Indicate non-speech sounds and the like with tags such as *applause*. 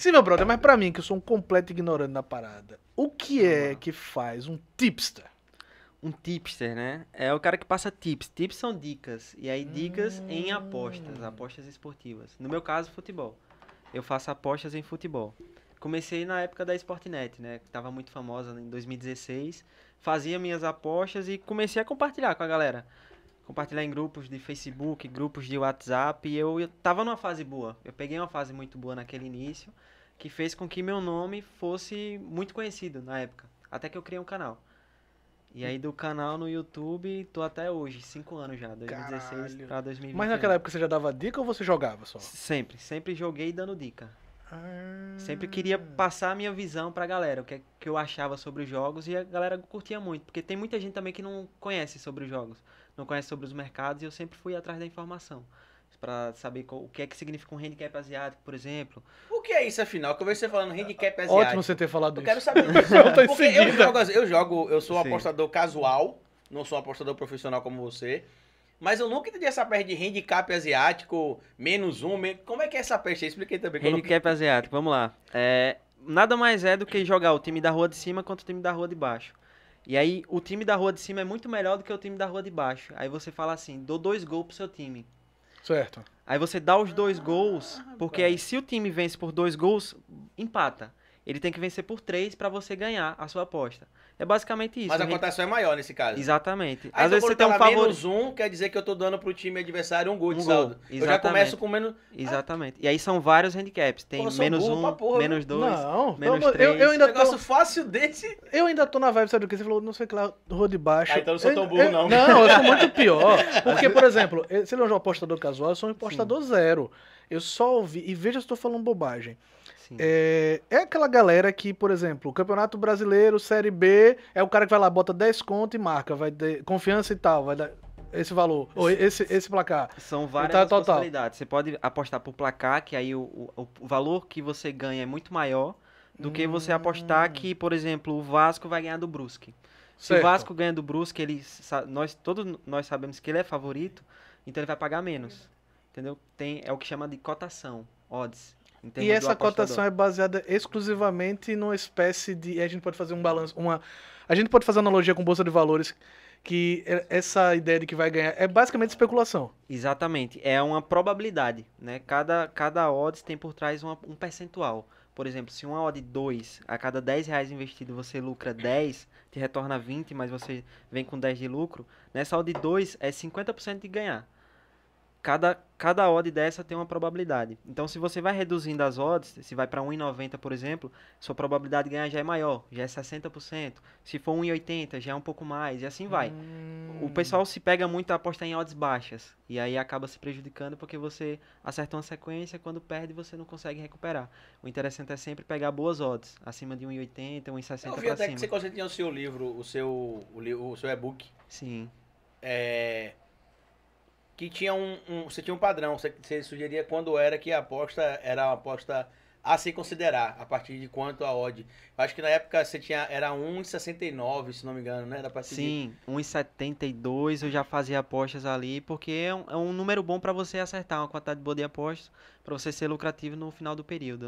Sim, meu brother, mas pra mim, que eu sou um completo ignorante na parada, o que é que faz um tipster? Um tipster, né? É o cara que passa tips. Tips são dicas. E aí, dicas hum. em apostas, apostas esportivas. No meu caso, futebol. Eu faço apostas em futebol. Comecei na época da Sportnet, né? Que tava muito famosa em 2016. Fazia minhas apostas e comecei a compartilhar com a galera compartilhar em grupos de Facebook, grupos de WhatsApp. E eu, eu tava numa fase boa. Eu peguei uma fase muito boa naquele início, que fez com que meu nome fosse muito conhecido na época. Até que eu criei um canal. E aí do canal no YouTube, tô até hoje, 5 anos já, 2016 Caralho. pra 2020. Mas naquela época você já dava dica ou você jogava só? Sempre, sempre joguei dando dica. Sempre queria ah. passar a minha visão pra galera, o que, é que eu achava sobre os jogos, e a galera curtia muito, porque tem muita gente também que não conhece sobre os jogos, não conhece sobre os mercados, e eu sempre fui atrás da informação para saber qual, o que é que significa um handicap asiático, por exemplo. O que é isso, afinal? É que eu vejo você tá falando handicap asiático. Ótimo você ter falado eu isso. *laughs* Eu quero saber eu porque eu jogo, eu jogo, eu sou um Sim. apostador casual, não sou um apostador profissional como você. Mas eu nunca entendi essa peste de handicap asiático, menos um. Menos... Como é que é essa peste? Eu expliquei também. Handicap não... asiático, vamos lá. É, nada mais é do que jogar o time da rua de cima contra o time da rua de baixo. E aí o time da rua de cima é muito melhor do que o time da rua de baixo. Aí você fala assim, dou dois gols pro seu time. Certo. Aí você dá os dois gols, porque aí se o time vence por dois gols, empata ele tem que vencer por três para você ganhar a sua aposta. É basicamente isso. Mas a gente... é maior nesse caso. Exatamente. Aí Às vezes você tem um favor. menos um, quer dizer que eu tô dando pro time adversário um gol de um saldo. Gol. Eu já começo com menos. Exatamente. E aí são vários handicaps. Tem Pô, menos um, porra, menos dois, não, menos três. Eu, eu ainda um negócio tô... fácil desse. Eu ainda tô na vibe, sabe do que? Você falou, não sei o que lá, rua de baixo. Ah, então eu não sou tão burro, eu, não. Não, eu sou muito pior. *laughs* Porque, por exemplo, se ele é um apostador casual, eu sou um apostador Sim. zero. Eu só ouvi, e veja se estou falando bobagem. É, é, aquela galera que, por exemplo, Campeonato Brasileiro, Série B, é o cara que vai lá, bota 10 conto e marca, vai ter confiança e tal, vai dar esse valor, ou esse, esse placar. São então, várias tal, possibilidades. Tal. Você pode apostar por placar, que aí o, o, o, valor que você ganha é muito maior do que você apostar hum. que, por exemplo, o Vasco vai ganhar do Brusque. Se certo. o Vasco ganha do Brusque, ele, nós, todos nós sabemos que ele é favorito, então ele vai pagar menos entendeu? Tem, é o que chama de cotação, odds. E essa cotação é baseada exclusivamente numa espécie de. A gente pode fazer um balanço. Uma, a gente pode fazer analogia com Bolsa de Valores, que é, essa ideia de que vai ganhar é basicamente especulação. Exatamente. É uma probabilidade. Né? Cada, cada odds tem por trás uma, um percentual. Por exemplo, se uma odd 2, a cada 10 reais investido você lucra 10, te retorna 20, mas você vem com 10 de lucro, nessa odd 2 é 50% de ganhar cada, cada odd dessa tem uma probabilidade. Então, se você vai reduzindo as odds, se vai para 1,90, por exemplo, sua probabilidade de ganhar já é maior, já é 60%. Se for 1,80, já é um pouco mais, e assim vai. Hum. O pessoal se pega muito a apostar em odds baixas, e aí acaba se prejudicando porque você acerta uma sequência, quando perde, você não consegue recuperar. O interessante é sempre pegar boas odds, acima de 1,80, 1,60 Eu vi até cima. que você tinha o seu livro, o seu, o, o seu e-book. Sim. É que tinha um, um, você tinha um padrão, você, você sugeria quando era que a aposta era uma aposta a se considerar, a partir de quanto a odd. Eu acho que na época você tinha era 1,69, se não me engano, né? Era partir Sim, 1,72 eu já fazia apostas ali, porque é um, é um número bom para você acertar uma quantidade boa de apostas, para você ser lucrativo no final do período.